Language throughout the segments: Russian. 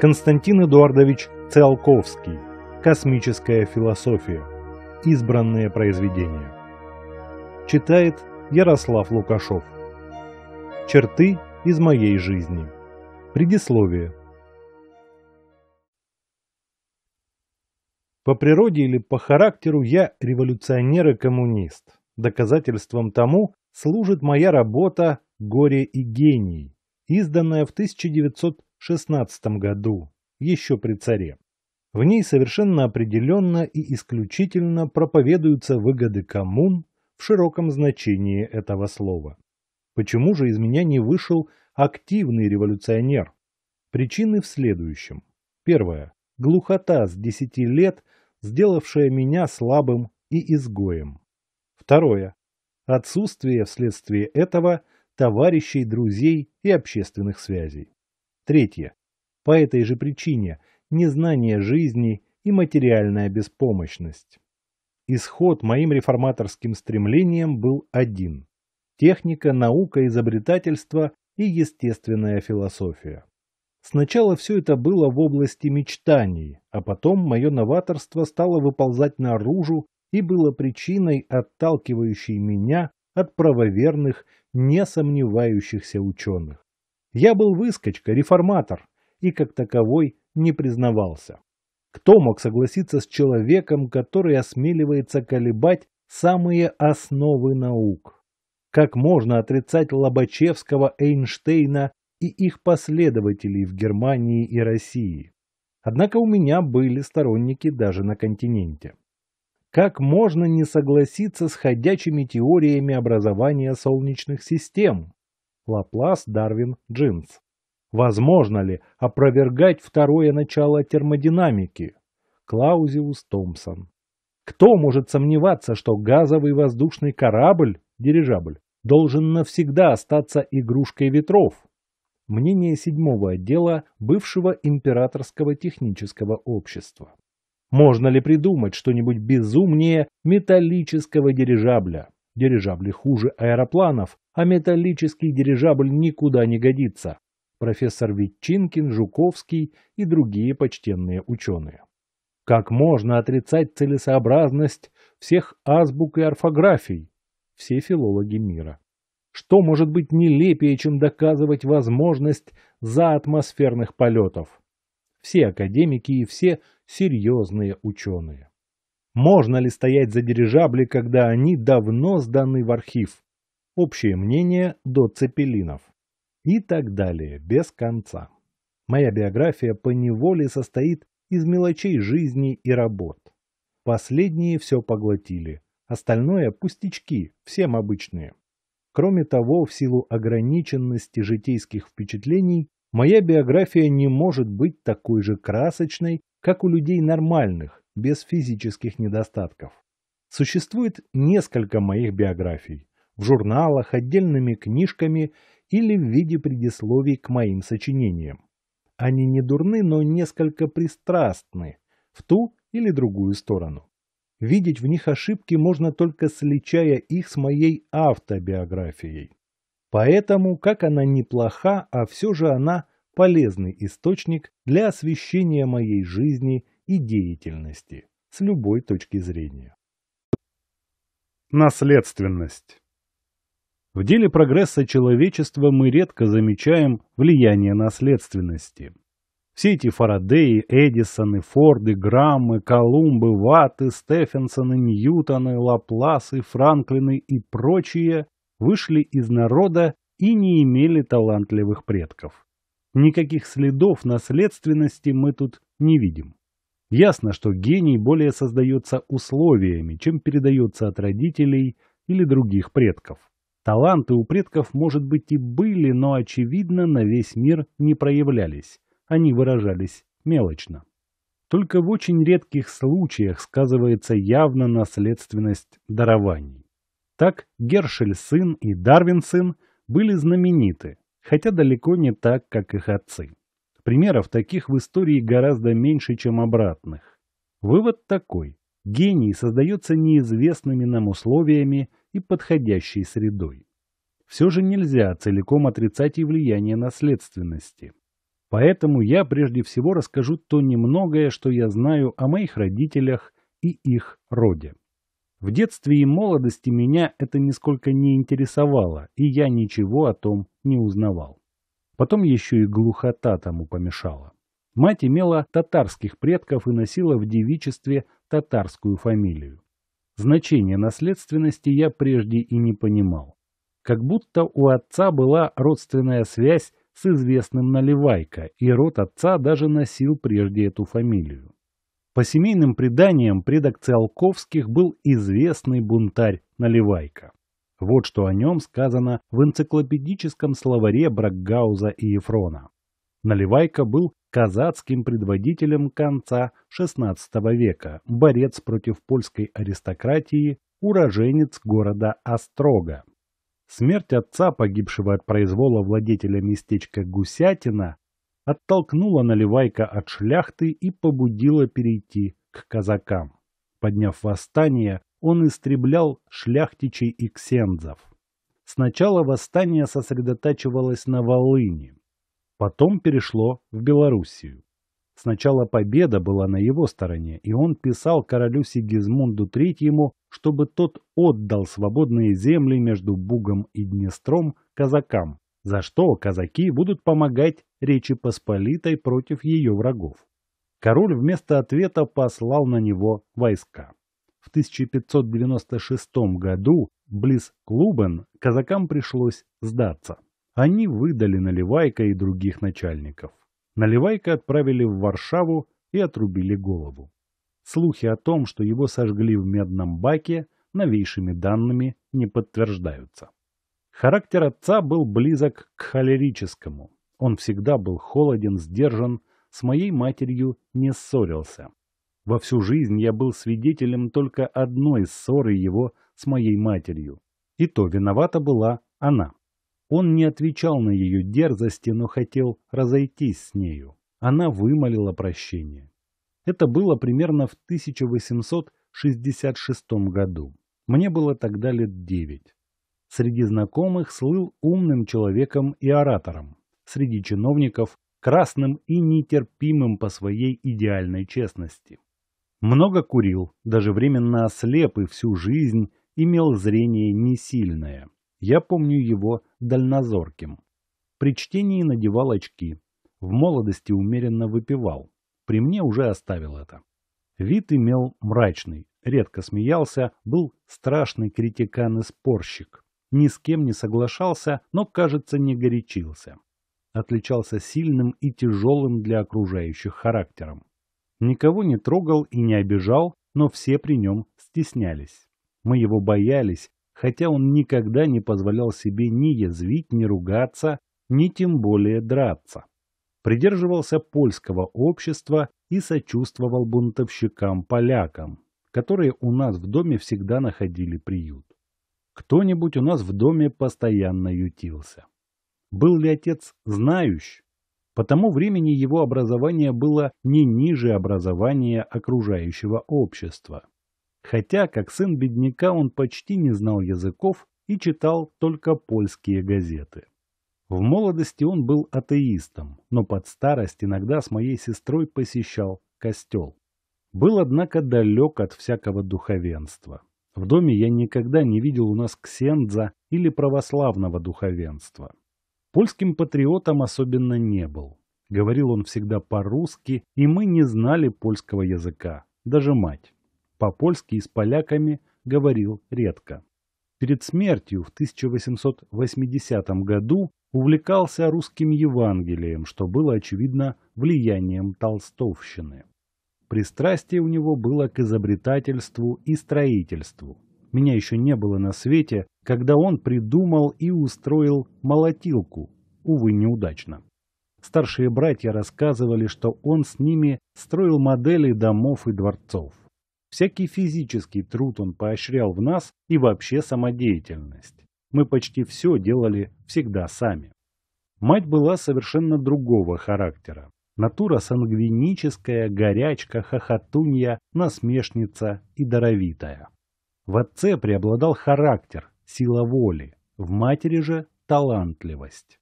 Константин Эдуардович Циолковский. Космическая философия. Избранные произведения. Читает Ярослав Лукашов. Черты из моей жизни. Предисловие. По природе или по характеру я революционер и коммунист. Доказательством тому служит моя работа «Горе и гений», изданная в 1900 шестнадцатом году, еще при царе. В ней совершенно определенно и исключительно проповедуются выгоды коммун в широком значении этого слова. Почему же из меня не вышел активный революционер? Причины в следующем. Первое. Глухота с десяти лет, сделавшая меня слабым и изгоем. Второе. Отсутствие вследствие этого товарищей, друзей и общественных связей. Третье. По этой же причине незнание жизни и материальная беспомощность. Исход моим реформаторским стремлением был один – техника, наука, изобретательство и естественная философия. Сначала все это было в области мечтаний, а потом мое новаторство стало выползать наружу и было причиной, отталкивающей меня от правоверных, несомневающихся ученых. Я был выскочка, реформатор и как таковой не признавался. Кто мог согласиться с человеком, который осмеливается колебать самые основы наук? Как можно отрицать Лобачевского, Эйнштейна и их последователей в Германии и России? Однако у меня были сторонники даже на континенте. Как можно не согласиться с ходячими теориями образования солнечных систем? Лаплас, Дарвин, Джинс. Возможно ли опровергать второе начало термодинамики? Клаузиус Томпсон. Кто может сомневаться, что газовый воздушный корабль, дирижабль, должен навсегда остаться игрушкой ветров? Мнение седьмого отдела бывшего императорского технического общества. Можно ли придумать что-нибудь безумнее металлического дирижабля? Дирижабли хуже аэропланов, а металлический дирижабль никуда не годится. Профессор Витчинкин, Жуковский и другие почтенные ученые. Как можно отрицать целесообразность всех азбук и орфографий? Все филологи мира. Что может быть нелепее, чем доказывать возможность заатмосферных полетов? Все академики и все серьезные ученые. Можно ли стоять за дирижабли, когда они давно сданы в архив? общее мнение до цепелинов и так далее, без конца. Моя биография по неволе состоит из мелочей жизни и работ. Последние все поглотили, остальное – пустячки, всем обычные. Кроме того, в силу ограниченности житейских впечатлений, моя биография не может быть такой же красочной, как у людей нормальных, без физических недостатков. Существует несколько моих биографий, в журналах, отдельными книжками или в виде предисловий к моим сочинениям. Они не дурны, но несколько пристрастны в ту или другую сторону. Видеть в них ошибки можно только сличая их с моей автобиографией. Поэтому, как она неплоха, а все же она полезный источник для освещения моей жизни и деятельности с любой точки зрения. Наследственность в деле прогресса человечества мы редко замечаем влияние наследственности. Все эти Фарадеи, Эдисоны, Форды, Граммы, Колумбы, Ватты, Стефенсоны, Ньютоны, Лапласы, Франклины и прочие вышли из народа и не имели талантливых предков. Никаких следов наследственности мы тут не видим. Ясно, что гений более создается условиями, чем передается от родителей или других предков. Таланты у предков, может быть, и были, но, очевидно, на весь мир не проявлялись. Они выражались мелочно. Только в очень редких случаях сказывается явно наследственность дарований. Так Гершель сын и Дарвин сын были знамениты, хотя далеко не так, как их отцы. Примеров таких в истории гораздо меньше, чем обратных. Вывод такой. Гений создается неизвестными нам условиями, и подходящей средой. Все же нельзя целиком отрицать и влияние наследственности. Поэтому я прежде всего расскажу то немногое, что я знаю о моих родителях и их роде. В детстве и молодости меня это нисколько не интересовало, и я ничего о том не узнавал. Потом еще и глухота тому помешала. Мать имела татарских предков и носила в девичестве татарскую фамилию. Значение наследственности я прежде и не понимал. Как будто у отца была родственная связь с известным Наливайко, и род отца даже носил прежде эту фамилию. По семейным преданиям предок Циолковских был известный бунтарь Наливайко. Вот что о нем сказано в энциклопедическом словаре Браггауза и Ефрона. Наливайко был казацким предводителем конца XVI века, борец против польской аристократии, уроженец города Острога. Смерть отца, погибшего от произвола владетеля местечка Гусятина, оттолкнула Наливайка от шляхты и побудила перейти к казакам. Подняв восстание, он истреблял шляхтичей и ксензов. Сначала восстание сосредотачивалось на Волыни. Потом перешло в Белоруссию. Сначала победа была на его стороне, и он писал королю Сигизмунду III, чтобы тот отдал свободные земли между Бугом и Днестром казакам, за что казаки будут помогать Речи Посполитой против ее врагов. Король вместо ответа послал на него войска. В 1596 году близ Клубен казакам пришлось сдаться. Они выдали Наливайка и других начальников. Наливайка отправили в Варшаву и отрубили голову. Слухи о том, что его сожгли в медном баке, новейшими данными не подтверждаются. Характер отца был близок к холерическому. Он всегда был холоден, сдержан, с моей матерью не ссорился. Во всю жизнь я был свидетелем только одной ссоры его с моей матерью. И то виновата была она. Он не отвечал на ее дерзости, но хотел разойтись с нею. Она вымолила прощение. Это было примерно в 1866 году. Мне было тогда лет девять. Среди знакомых слыл умным человеком и оратором. Среди чиновников – красным и нетерпимым по своей идеальной честности. Много курил, даже временно ослеп и всю жизнь имел зрение несильное. сильное. Я помню его дальнозорким. При чтении надевал очки. В молодости умеренно выпивал. При мне уже оставил это. Вид имел мрачный, редко смеялся, был страшный критикан и спорщик. Ни с кем не соглашался, но, кажется, не горячился. Отличался сильным и тяжелым для окружающих характером. Никого не трогал и не обижал, но все при нем стеснялись. Мы его боялись, хотя он никогда не позволял себе ни язвить, ни ругаться, ни тем более драться. Придерживался польского общества и сочувствовал бунтовщикам-полякам, которые у нас в доме всегда находили приют. Кто-нибудь у нас в доме постоянно ютился. Был ли отец знающий? По тому времени его образование было не ниже образования окружающего общества хотя, как сын бедняка, он почти не знал языков и читал только польские газеты. В молодости он был атеистом, но под старость иногда с моей сестрой посещал костел. Был, однако, далек от всякого духовенства. В доме я никогда не видел у нас ксендза или православного духовенства. Польским патриотом особенно не был. Говорил он всегда по-русски, и мы не знали польского языка, даже мать по-польски и с поляками говорил редко. Перед смертью в 1880 году увлекался русским Евангелием, что было, очевидно, влиянием толстовщины. Пристрастие у него было к изобретательству и строительству. Меня еще не было на свете, когда он придумал и устроил молотилку, увы, неудачно. Старшие братья рассказывали, что он с ними строил модели домов и дворцов. Всякий физический труд он поощрял в нас и вообще самодеятельность. Мы почти все делали всегда сами. Мать была совершенно другого характера. Натура сангвиническая, горячка, хохотунья, насмешница и даровитая. В отце преобладал характер, сила воли, в матери же талантливость.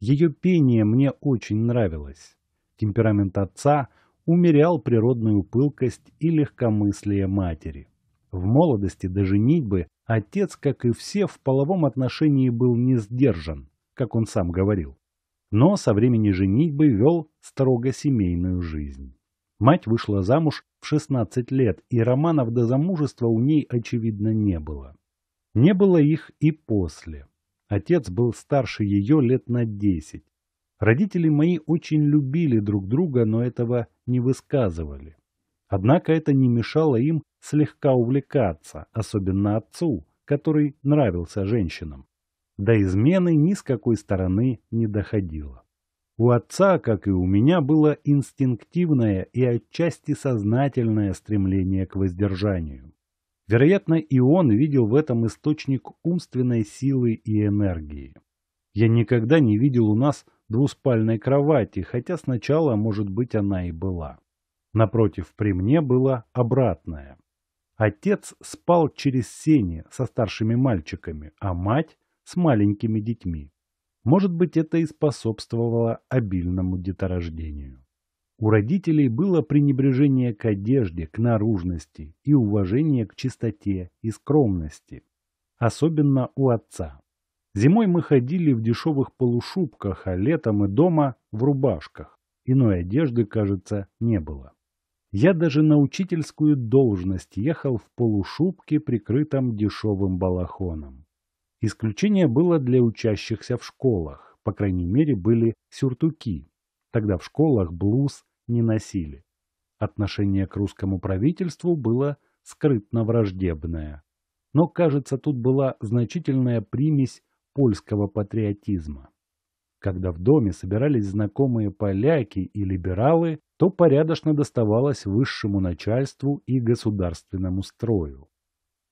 Ее пение мне очень нравилось. Темперамент отца умерял природную пылкость и легкомыслие матери. В молодости до женитьбы отец, как и все, в половом отношении был не сдержан, как он сам говорил, но со времени женитьбы вел строго семейную жизнь. Мать вышла замуж в 16 лет, и романов до замужества у ней, очевидно, не было. Не было их и после. Отец был старше ее лет на 10, Родители мои очень любили друг друга, но этого не высказывали. Однако это не мешало им слегка увлекаться, особенно отцу, который нравился женщинам. До измены ни с какой стороны не доходило. У отца, как и у меня, было инстинктивное и отчасти сознательное стремление к воздержанию. Вероятно, и он видел в этом источник умственной силы и энергии. Я никогда не видел у нас двуспальной кровати, хотя сначала, может быть, она и была. Напротив, при мне было обратное. Отец спал через сени со старшими мальчиками, а мать с маленькими детьми. Может быть, это и способствовало обильному деторождению. У родителей было пренебрежение к одежде, к наружности и уважение к чистоте и скромности. Особенно у отца. Зимой мы ходили в дешевых полушубках, а летом и дома в рубашках. Иной одежды, кажется, не было. Я даже на учительскую должность ехал в полушубке, прикрытом дешевым балахоном. Исключение было для учащихся в школах, по крайней мере были сюртуки. Тогда в школах блуз не носили. Отношение к русскому правительству было скрытно враждебное. Но, кажется, тут была значительная примесь польского патриотизма. Когда в доме собирались знакомые поляки и либералы, то порядочно доставалось высшему начальству и государственному строю.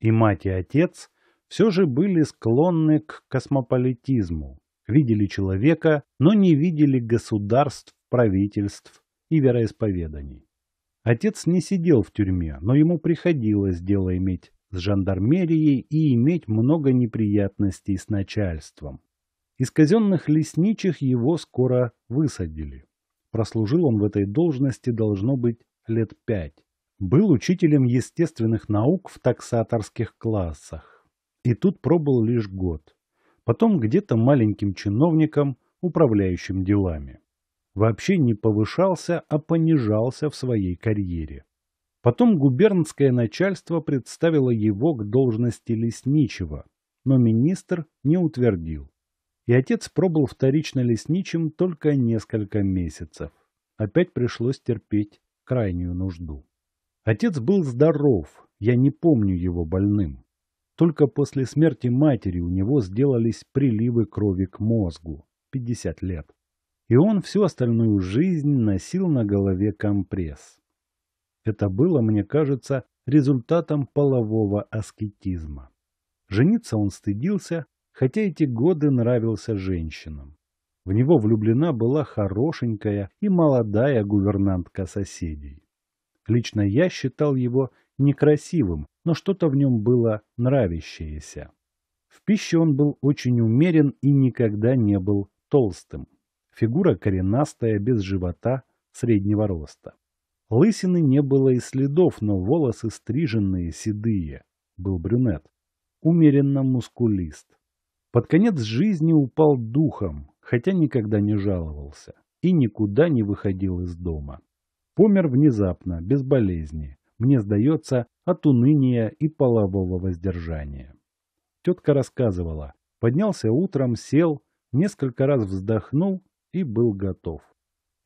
И мать, и отец все же были склонны к космополитизму, видели человека, но не видели государств, правительств и вероисповеданий. Отец не сидел в тюрьме, но ему приходилось дело иметь с жандармерией и иметь много неприятностей с начальством. Из казенных лесничих его скоро высадили. Прослужил он в этой должности, должно быть, лет пять. Был учителем естественных наук в таксаторских классах. И тут пробыл лишь год. Потом где-то маленьким чиновником, управляющим делами. Вообще не повышался, а понижался в своей карьере. Потом губернское начальство представило его к должности лесничего, но министр не утвердил. И отец пробыл вторично лесничим только несколько месяцев. Опять пришлось терпеть крайнюю нужду. Отец был здоров, я не помню его больным. Только после смерти матери у него сделались приливы крови к мозгу, 50 лет. И он всю остальную жизнь носил на голове компресс. Это было, мне кажется, результатом полового аскетизма. Жениться он стыдился, хотя эти годы нравился женщинам. В него влюблена была хорошенькая и молодая гувернантка соседей. Лично я считал его некрасивым, но что-то в нем было нравящееся. В пище он был очень умерен и никогда не был толстым. Фигура коренастая, без живота, среднего роста. Лысины не было и следов, но волосы стриженные, седые. Был брюнет. Умеренно мускулист. Под конец жизни упал духом, хотя никогда не жаловался. И никуда не выходил из дома. Помер внезапно, без болезни. Мне сдается, от уныния и полового воздержания. Тетка рассказывала. Поднялся утром, сел, несколько раз вздохнул и был готов.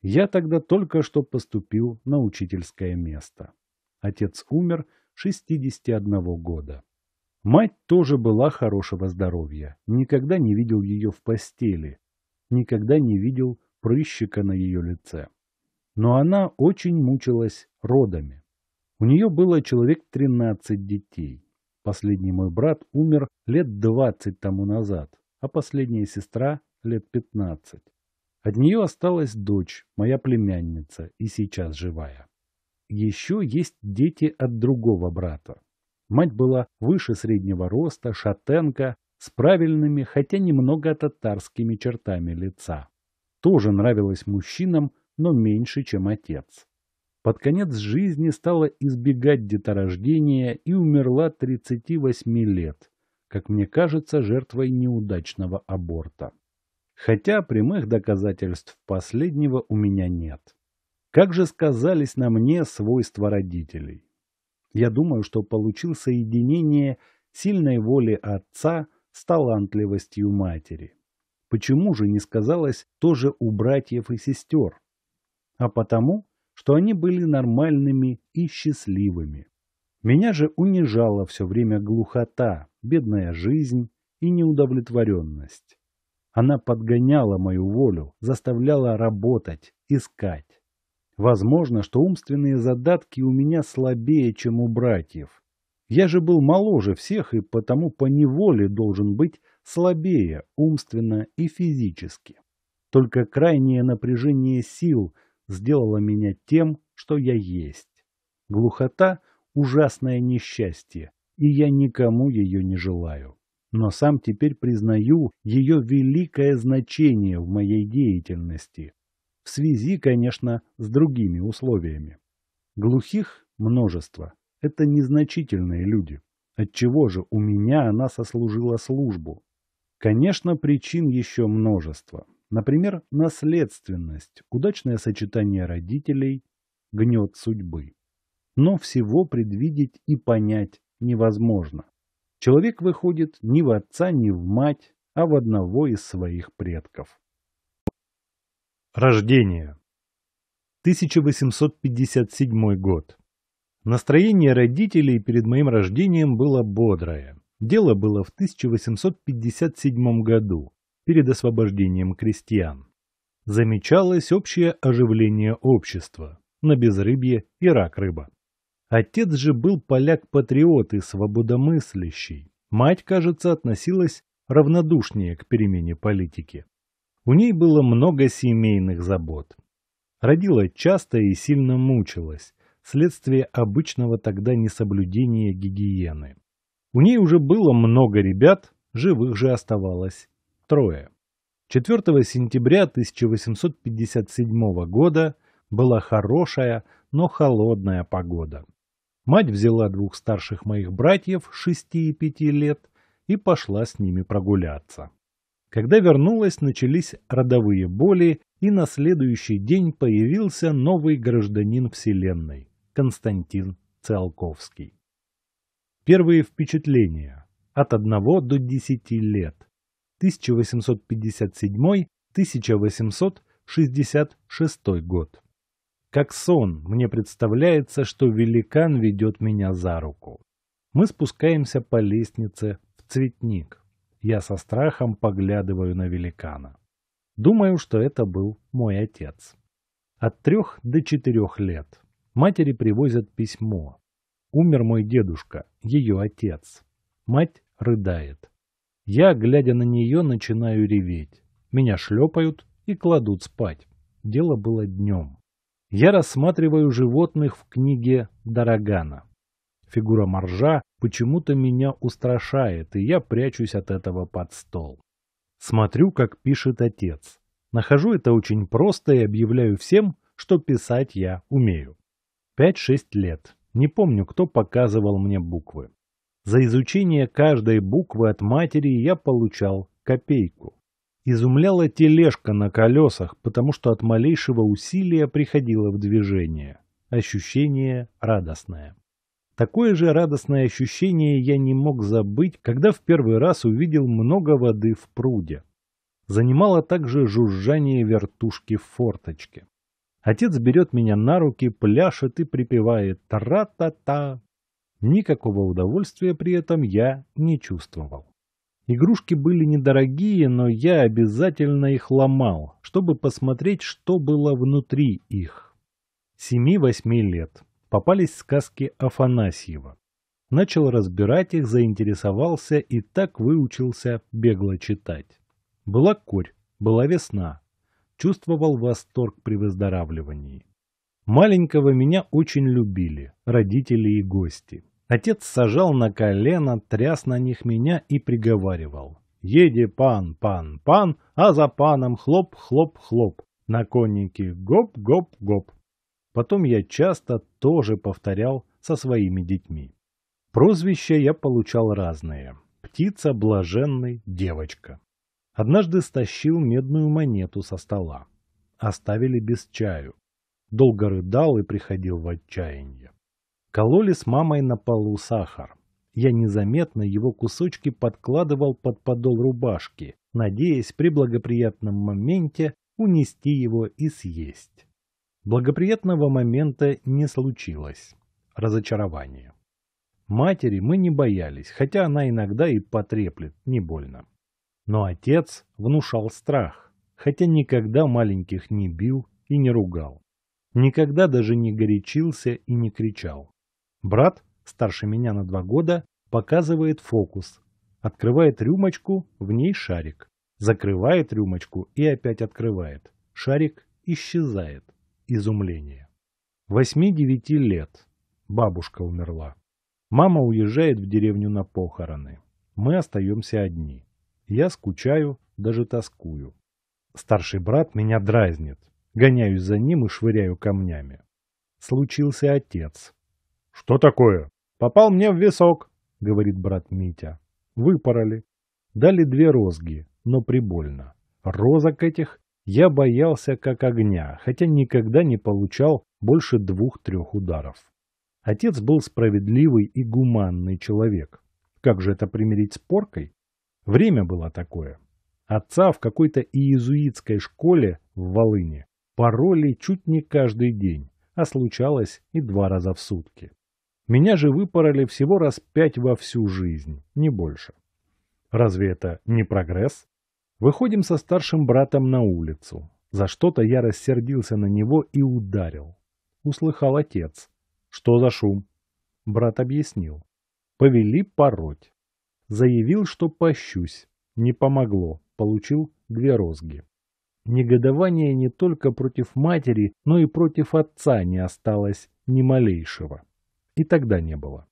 Я тогда только что поступил на учительское место. Отец умер 61 года. Мать тоже была хорошего здоровья. Никогда не видел ее в постели. Никогда не видел прыщика на ее лице. Но она очень мучилась родами. У нее было человек 13 детей. Последний мой брат умер лет 20 тому назад, а последняя сестра лет 15. От нее осталась дочь, моя племянница, и сейчас живая. Еще есть дети от другого брата. Мать была выше среднего роста, шатенка, с правильными, хотя немного татарскими чертами лица. Тоже нравилась мужчинам, но меньше, чем отец. Под конец жизни стала избегать деторождения и умерла 38 лет, как мне кажется, жертвой неудачного аборта хотя прямых доказательств последнего у меня нет. Как же сказались на мне свойства родителей? Я думаю, что получил соединение сильной воли отца с талантливостью матери. Почему же не сказалось тоже у братьев и сестер? А потому, что они были нормальными и счастливыми. Меня же унижала все время глухота, бедная жизнь и неудовлетворенность. Она подгоняла мою волю, заставляла работать, искать. Возможно, что умственные задатки у меня слабее, чем у братьев. Я же был моложе всех и потому по неволе должен быть слабее умственно и физически. Только крайнее напряжение сил сделало меня тем, что я есть. Глухота – ужасное несчастье, и я никому ее не желаю но сам теперь признаю ее великое значение в моей деятельности, в связи, конечно, с другими условиями. Глухих множество, это незначительные люди. Отчего же у меня она сослужила службу? Конечно, причин еще множество. Например, наследственность, удачное сочетание родителей, гнет судьбы. Но всего предвидеть и понять невозможно человек выходит ни в отца, ни в мать, а в одного из своих предков. Рождение. 1857 год. Настроение родителей перед моим рождением было бодрое. Дело было в 1857 году, перед освобождением крестьян. Замечалось общее оживление общества на безрыбье и рак рыба. Отец же был поляк-патриот и свободомыслящий. Мать, кажется, относилась равнодушнее к перемене политики. У ней было много семейных забот. Родила часто и сильно мучилась, вследствие обычного тогда несоблюдения гигиены. У ней уже было много ребят, живых же оставалось трое. 4 сентября 1857 года была хорошая, но холодная погода. Мать взяла двух старших моих братьев, шести и пяти лет, и пошла с ними прогуляться. Когда вернулась, начались родовые боли, и на следующий день появился новый гражданин Вселенной – Константин Циолковский. Первые впечатления. От 1 до 10 лет. 1857-1866 год. Как сон, мне представляется, что великан ведет меня за руку. Мы спускаемся по лестнице в цветник. Я со страхом поглядываю на великана. Думаю, что это был мой отец. От трех до четырех лет. Матери привозят письмо. Умер мой дедушка, ее отец. Мать рыдает. Я, глядя на нее, начинаю реветь. Меня шлепают и кладут спать. Дело было днем я рассматриваю животных в книге Дорогана. Фигура моржа почему-то меня устрашает, и я прячусь от этого под стол. Смотрю, как пишет отец. Нахожу это очень просто и объявляю всем, что писать я умею. 5-6 лет. Не помню, кто показывал мне буквы. За изучение каждой буквы от матери я получал копейку. Изумляла тележка на колесах, потому что от малейшего усилия приходило в движение. Ощущение радостное. Такое же радостное ощущение я не мог забыть, когда в первый раз увидел много воды в пруде. Занимало также жужжание вертушки в форточке. Отец берет меня на руки, пляшет и припевает «тра-та-та». Никакого удовольствия при этом я не чувствовал. Игрушки были недорогие, но я обязательно их ломал, чтобы посмотреть, что было внутри их. Семи-восьми лет. Попались сказки Афанасьева. Начал разбирать их, заинтересовался и так выучился бегло читать. Была корь, была весна. Чувствовал восторг при выздоравливании. Маленького меня очень любили, родители и гости. Отец сажал на колено, тряс на них меня и приговаривал. «Еди пан, пан, пан, а за паном хлоп, хлоп, хлоп, на коннике гоп, гоп, гоп». Потом я часто тоже повторял со своими детьми. Прозвища я получал разные. Птица, блаженный, девочка. Однажды стащил медную монету со стола. Оставили без чаю. Долго рыдал и приходил в отчаяние. Кололи с мамой на полу сахар. Я незаметно его кусочки подкладывал под подол рубашки, надеясь при благоприятном моменте унести его и съесть. Благоприятного момента не случилось. Разочарование. Матери мы не боялись, хотя она иногда и потреплет, не больно. Но отец внушал страх, хотя никогда маленьких не бил и не ругал. Никогда даже не горячился и не кричал. Брат, старше меня на два года, показывает фокус. Открывает рюмочку, в ней шарик. Закрывает рюмочку и опять открывает. Шарик исчезает. Изумление. Восьми-девяти лет. Бабушка умерла. Мама уезжает в деревню на похороны. Мы остаемся одни. Я скучаю, даже тоскую. Старший брат меня дразнит. Гоняюсь за ним и швыряю камнями. Случился отец. «Что такое?» «Попал мне в висок», — говорит брат Митя. «Выпороли. Дали две розги, но прибольно. Розок этих я боялся как огня, хотя никогда не получал больше двух-трех ударов. Отец был справедливый и гуманный человек. Как же это примирить с поркой? Время было такое. Отца в какой-то иезуитской школе в Волыне пороли чуть не каждый день, а случалось и два раза в сутки. Меня же выпороли всего раз пять во всю жизнь, не больше. Разве это не прогресс? Выходим со старшим братом на улицу. За что-то я рассердился на него и ударил. Услыхал отец. Что за шум? Брат объяснил. Повели пороть. Заявил, что пощусь. Не помогло. Получил две розги. Негодование не только против матери, но и против отца не осталось ни малейшего. И тогда не было.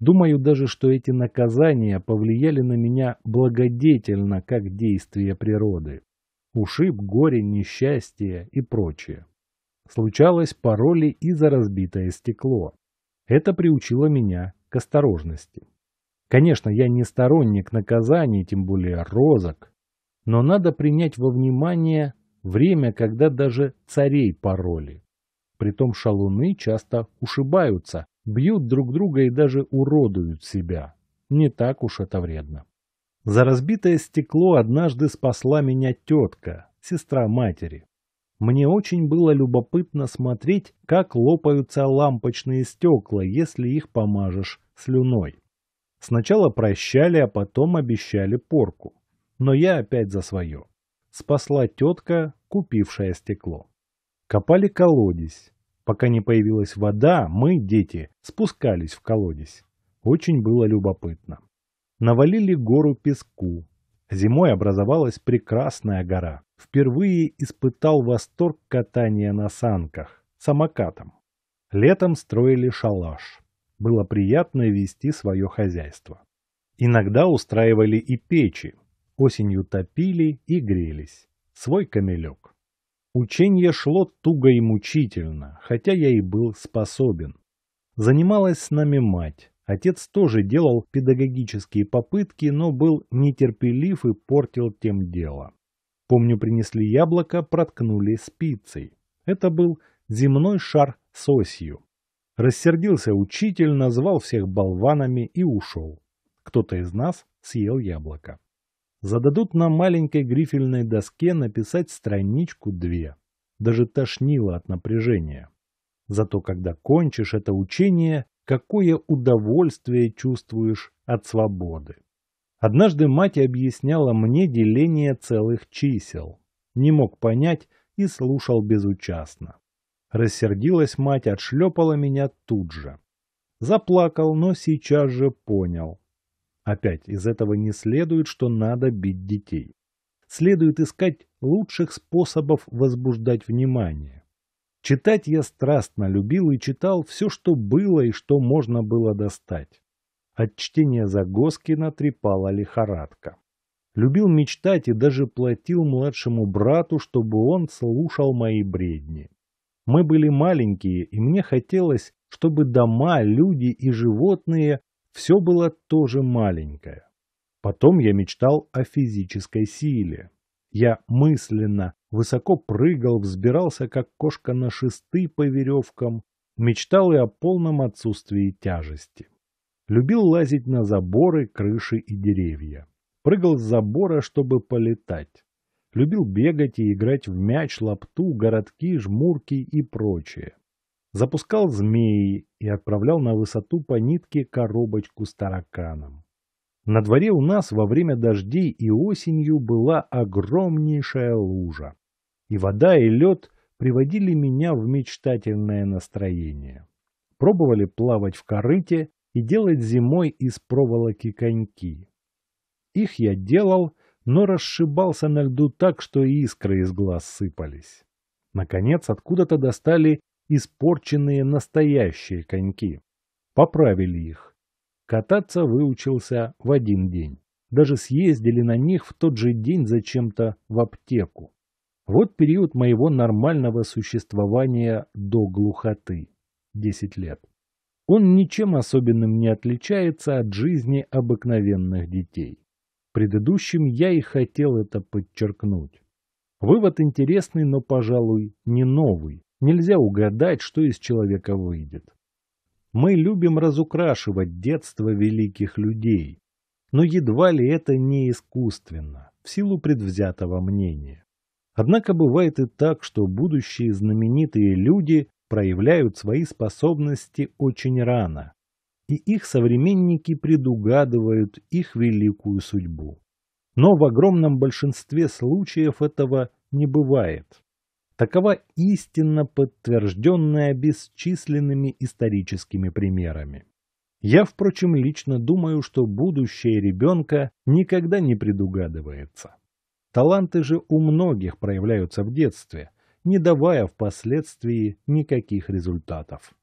Думаю даже, что эти наказания повлияли на меня благодетельно, как действия природы. Ушиб, горе, несчастье и прочее. Случалось пароли и за разбитое стекло. Это приучило меня к осторожности. Конечно, я не сторонник наказаний, тем более розок. Но надо принять во внимание время, когда даже царей пароли. Притом шалуны часто ушибаются, бьют друг друга и даже уродуют себя. Не так уж это вредно. За разбитое стекло однажды спасла меня тетка, сестра матери. Мне очень было любопытно смотреть, как лопаются лампочные стекла, если их помажешь слюной. Сначала прощали, а потом обещали порку. Но я опять за свое. Спасла тетка, купившая стекло. Копали колодец, Пока не появилась вода, мы, дети, спускались в колодец. Очень было любопытно. Навалили гору песку. Зимой образовалась прекрасная гора. Впервые испытал восторг катания на санках, самокатом. Летом строили шалаш. Было приятно вести свое хозяйство. Иногда устраивали и печи. Осенью топили и грелись. Свой камелек. Учение шло туго и мучительно, хотя я и был способен. Занималась с нами мать. Отец тоже делал педагогические попытки, но был нетерпелив и портил тем дело. Помню, принесли яблоко, проткнули спицей. Это был земной шар с осью. Рассердился учитель, назвал всех болванами и ушел. Кто-то из нас съел яблоко зададут на маленькой грифельной доске написать страничку-две. Даже тошнило от напряжения. Зато когда кончишь это учение, какое удовольствие чувствуешь от свободы. Однажды мать объясняла мне деление целых чисел. Не мог понять и слушал безучастно. Рассердилась мать, отшлепала меня тут же. Заплакал, но сейчас же понял. Опять, из этого не следует, что надо бить детей. Следует искать лучших способов возбуждать внимание. Читать я страстно любил и читал все, что было и что можно было достать. От чтения Загоскина трепала лихорадка. Любил мечтать и даже платил младшему брату, чтобы он слушал мои бредни. Мы были маленькие, и мне хотелось, чтобы дома, люди и животные все было тоже маленькое. Потом я мечтал о физической силе. Я мысленно высоко прыгал, взбирался, как кошка на шесты по веревкам, мечтал и о полном отсутствии тяжести. Любил лазить на заборы, крыши и деревья. Прыгал с забора, чтобы полетать. Любил бегать и играть в мяч, лапту, городки, жмурки и прочее запускал змеи и отправлял на высоту по нитке коробочку с тараканом. На дворе у нас во время дождей и осенью была огромнейшая лужа, и вода и лед приводили меня в мечтательное настроение. Пробовали плавать в корыте и делать зимой из проволоки коньки. Их я делал, но расшибался на льду так, что искры из глаз сыпались. Наконец, откуда-то достали испорченные настоящие коньки. Поправили их. Кататься выучился в один день. Даже съездили на них в тот же день зачем-то в аптеку. Вот период моего нормального существования до глухоты. 10 лет. Он ничем особенным не отличается от жизни обыкновенных детей. Предыдущим я и хотел это подчеркнуть. Вывод интересный, но, пожалуй, не новый. Нельзя угадать, что из человека выйдет. Мы любим разукрашивать детство великих людей, но едва ли это не искусственно, в силу предвзятого мнения. Однако бывает и так, что будущие знаменитые люди проявляют свои способности очень рано, и их современники предугадывают их великую судьбу. Но в огромном большинстве случаев этого не бывает. Такова истинно подтвержденная бесчисленными историческими примерами. Я, впрочем, лично думаю, что будущее ребенка никогда не предугадывается. Таланты же у многих проявляются в детстве, не давая впоследствии никаких результатов.